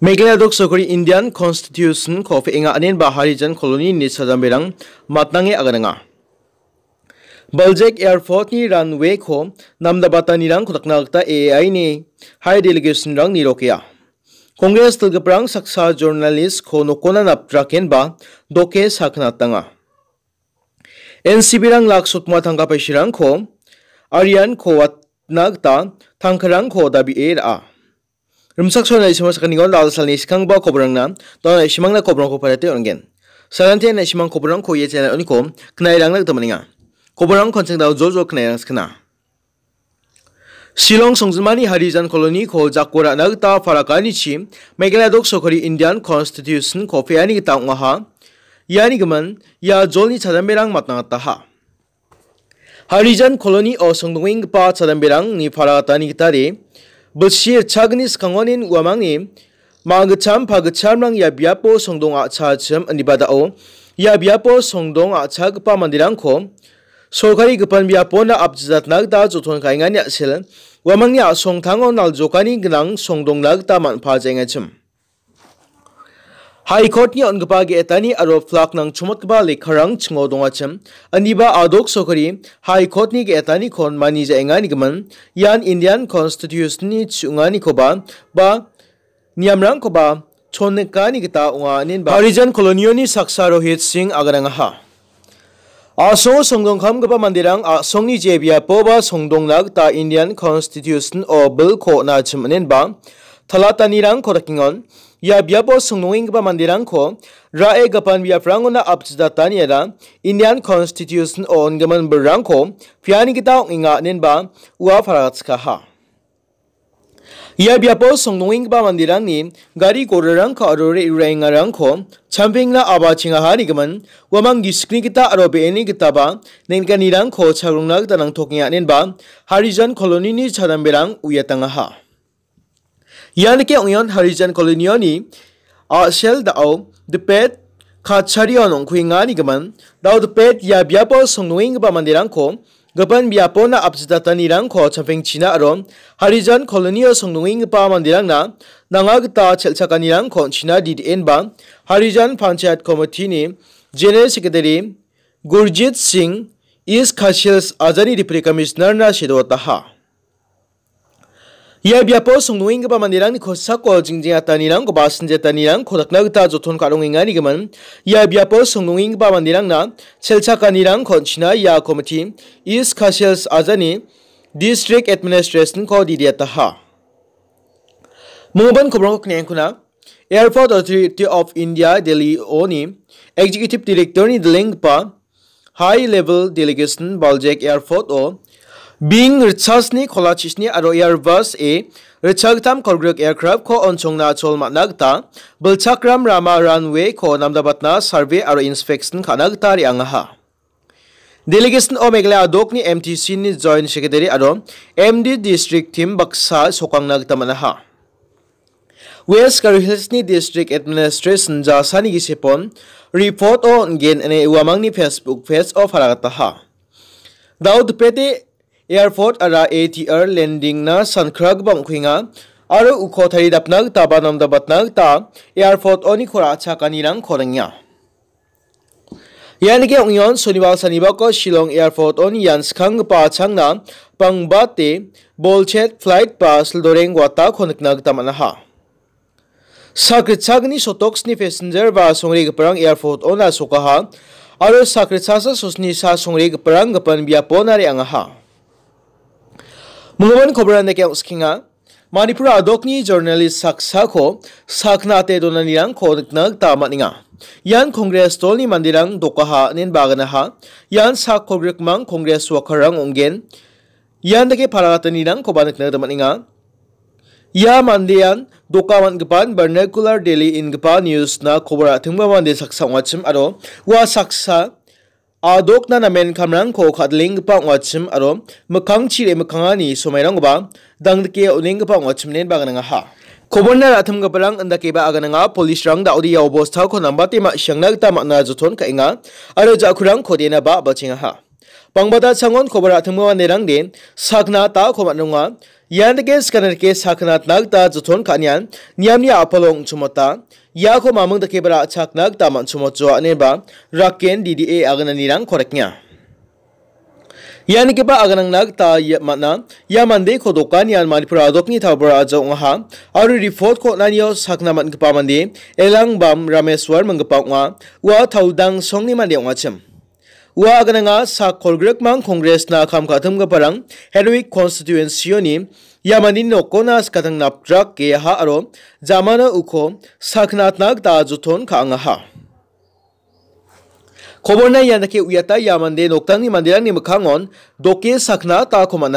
Meghalaya dok sokori Indian Constitution kofi inga anin ba harijan koloni ni sajambirang matnange agananga. Baljek Airport ni runway ko namdabata nirang kutaknagta AI ni high delegation rang nirokia. Kongres tilgaprang saksa journalist ko nukona naptraken ba doke saknatanga. NCB rang laksutma tangkapashirang ko Aryan ko watnagta tangkarang ko dabi era. rimsak so na isima sakani gon dal salni sikang ba kobrang na don na isimang na kobrang ko parate ongen salante na isimang kobrang ko ye channel oniko knai rang nak tamaninga kobrang koncheng dal jojo knai rang skna Silong Songjumani Harijan koloni ko jakora nagta farakani chi Meghalaya dok sokori Indian Constitution ko feani ta ngaha yani gaman ya jolni chadamberang matnangata ha Harijan Colony o songdonging pa chadamberang ni farakatani gitari bulshir chagnis kangonin wamangi mang cham phag cham rang ya bia songdong a cha cham ani o ya bia songdong a cha gpa mandirang kho sokari gpan bia na abjizat nag da jo thon kai nga ni asel wamang ya song thang on nal jo kani gnang songdong lag ta man pha a cham High Court ni on gpa ge etani arop flak nang chumot gba le kharang chingo donga chem aniba adok sokari High Court ni ge etani kon mani ja engani gman yan Indian Constitution ni chungani ko ba ba niamrang ko ba chonneka ni gita unga nin ba Harijan Colonial ni saksa Rohit Singh agarang ha Asong songdong kham gpa mandirang a songni jebia po ba songdong lag ta Indian Constitution o bill ko na chem nin ba thalatani rang korakingon ia biapo sungnuing ba mandirangko rae gapan biaprangona apjidataniara Indian Constitution o ongaman berangko piani kita inga nenba ua faratskaha. Ia biapo sungnuing ba mandirangni gari korarangka arore irengarangko champingna abachinga harigaman wamang giskni kita arobe eni kita ba nengkanirangko chagrungna kita nangtoknya nenba Harijan kolonini chadamberang uyatangaha. Yani ke ongyon harijan kolonioni a shell dao the pet kacharion ong kuingani gaman dao the pet ya biapo songnuing ba mandirang ko gaban biapo na abjidatani rang ko chafeng china aron harijan kolonio songnuing ba mandirang na nanga gita chelchakani rang ko china didn ba harijan panchayat committee ni general secretary Gurjit Singh is Khashil's Azani Deputy Commissioner na Shidwataha. Ia biapo sungnuing ke pamandiran ko sako jingjing atanirang ko basin jetanirang ko dakna gita joton karong ingani geman. Ia biapo sungnuing ke pamandiran na selcha kanirang ko china ya komiti is kasels azani district administration ko didiata ha. Mungban ko brongok nyangkuna Airport Authority of India Delhi oni executive director ni delengpa high level delegation Baljek Airport o Bing Richards ni kola chisni aro Airbus e Richagtam kolgrek aircraft ko onchongna achol matna gita bilchakram rama runway ko namdabatna survey aro inspection kana gita riangaha. Delegation o Meghalaya Adok ni MTC ni Joint Secretary aro MD District Team Baksa sokangna gita manaha. West Karo Hills ni District Administration jasani gisipon report o ngen ane uamang ni Facebook page o faragataha. Daud Pete airport अरा ATR landing ना सनख्रग बम खुइंगा आरो उखो थरी दपनग तबानम नम दबतनग ता airport ओनि खोरा अच्छा रंग खोरंगिया यानी के उयोन शनिवार शनिवार को शिलोंग एयरपोर्ट ओन यान स्खंग पा छंगना पंगबाते बोलचेत फ्लाइट पास दोरेंग वाता खोनकनग तमनहा सोटोक्स सटक्सनि पेसेन्जार बा संरि गपरां एयरपोर्ट ओना सकाहा आरो साकृतसासा सुसनि सा संरि गपरां गपन बियापन आरो आंहा खबर ने क्या उसखिंगा मानपुर आदोकनी जर्नलिस्ट साक्साखो साखनाते दोननियांग खोनक तामनिंगा यान कांग्रेस तोलनि मंदिरांग दोकाहा नेन बागनाहा यान साख खोग्रिकमांग कांग्रेस वखरांग ओंगेन यान दके फरागतनिरांग खोबानकना दमनिंगा या मानदेयान दोकामान गपान डेली इन गपा न्यूज न खबर थंगबा मानदे साक्सा वाचिम आरो वा साक्सा adok na namen kamrang ko khatling pa ngachim aro makhang chire makhanga ni somairang ba dangdke oning pa ngachim len ba nga ha খবরনার আথম গপলাং আন্দা কেবা আগানাঙ্গা পুলিশ রং দা ওদি অবস্থা খো নাম্বা তেমা শ্যাংনা তা মানা জুথন কাইঙ্গা আর জাখুরাং খোদেনা বা বাচিং হা पंगबदा संगोन खबरा थंगमा नेरंग दे साखना ता खोमा नंगा यान के स्कनर के साखना नाग ता जथोन खानियान नियमनि आफलोंग छमता या को मामंग दके बरा छाकनाग ता मन छमचो अनेबा रकेन डीडीए आगना निरंग खरकन्या यानिकेबा आगनांगनाग ता माना या मंदे खोदोका नियान मानिपुर आदोकनि थाबरा जोंहा आरो रिपोर्ट को नानियो साखना मनगपा मंदे एलांग बाम रामेश्वर मंगपा उवा थाउदांग सोंगनि मंदे उवाचम उगना सा खोलग्रकम कॉग्रेस खाम खाथम परंग हेरोई कॉन्स्टिट्यूएंसी यमनी नोकोनास कथंग नाप्रा के हा अरो जामान उखो साखनाथनाक ता जुथोन खांग खबर नई यानके उयता यामंदे नोक्तांग मंदिर निमखांगन दोके साखना ता खोमान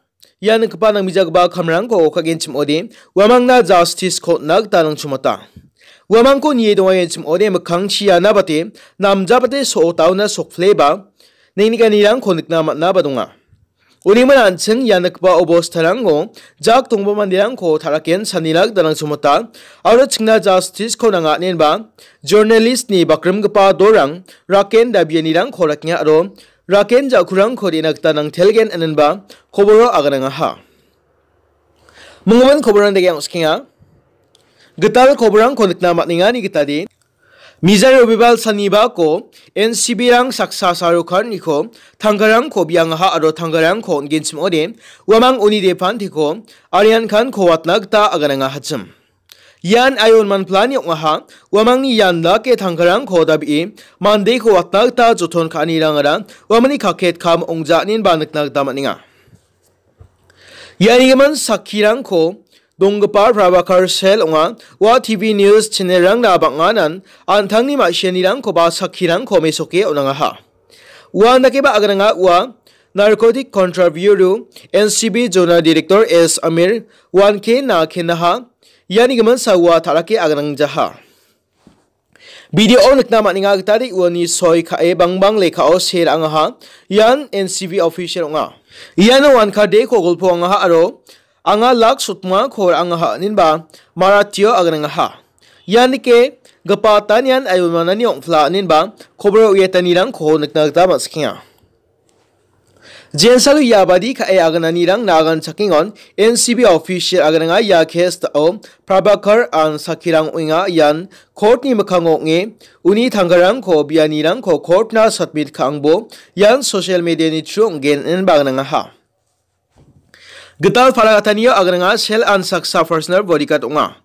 Yan kepa nang bijak ba kamrang ko okagin chim odi wamang na justice court nak tanang chumata. Wamang ko nie dong yen chim odi makang chia na bate namja bate so tau na sok fleba nengnika nirang konik na mat na badonga. 우리만 안층 야늑바 오보스타랑고 작 동범만이랑고 타라켄 산이락 다랑 수모타 아르 칭나 자스티스 코낭아 닌바 저널리스트니 바크름그파 도랑 라켄 다비엔이랑 코락냐 아로 রকজরদন গতনলগ 는ব খবর গন하 ম은 খবরদস গত খবর মানি গ মিজবিব সনিব সব랑 সষসর이 থগরবি rho তগর গসমদ যম নিদফ 아রি়খ তন গ গনহচ यान ion मनप्लान योहा वमंग यान ला के थंगरंग खोदब इ मानदे को अतक ता जुथोन खानी रंगरा वमनी खखेत खाम ओंगजा निन बानक नक दमनिंगा यानी मन सखीरंग को दोंगपार प्रभाकर सेल ओंगा वा टीवी न्यूज चैनल रंग ला बंगानन अनथंगनी मा शेनिरंग खो बा सखीरंग को मेसोके ओनंगा हा वा नकेबा अगरंगा वा narcotic control bureau NCB zonal director S Amir वन के ना खेनहा yani gaman sawa talaki agrang jaha Video nakna matninga agtari wani soy ka e bang bang leka o share anga ha yan NCV official nga yan wan ka de ko golpo anga ha aro anga lak sutma khor anga ha ninba maratio agrang ha yan ke gapatan yan ayumana ni fla ninba khobro yetanirang ko nakna gita maskinga jensalu yabadi ka e aganani rang nagan on NCB official aganga ya case o Prabakar an sakirang uinga yan court ni mkhango nge uni thangarang ko biani rang ko court na submit kangbo yan social media ni chu gen en bagnanga ha Getal falagataniyo aganga shell an saksa personal bodyguard unga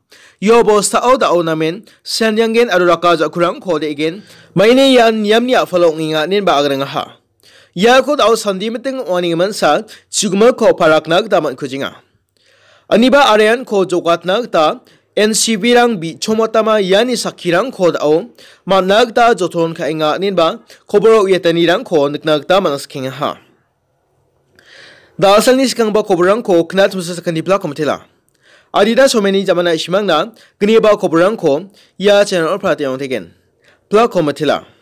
yo bosta o da onamen sanyanggen aruraka jakurang khode gen maine yan yamnya follow inga nin ba agranga ha yakut au sandi meting oning man sa chigma ko parak nak daman kujinga aniba aryan ko jogat nak ta NCB rang bi chomotama yani sakirang khod au manak ta jothon kha inga ninba khoboro yetani rang kho niknak ta manas kinga ha Dasal ni sikang ba kobrang ko knat musa sakani pla komtela. Adida someni jamana ishimang na gniba kobrang ko ya channel prati on tegen. Pla komtela.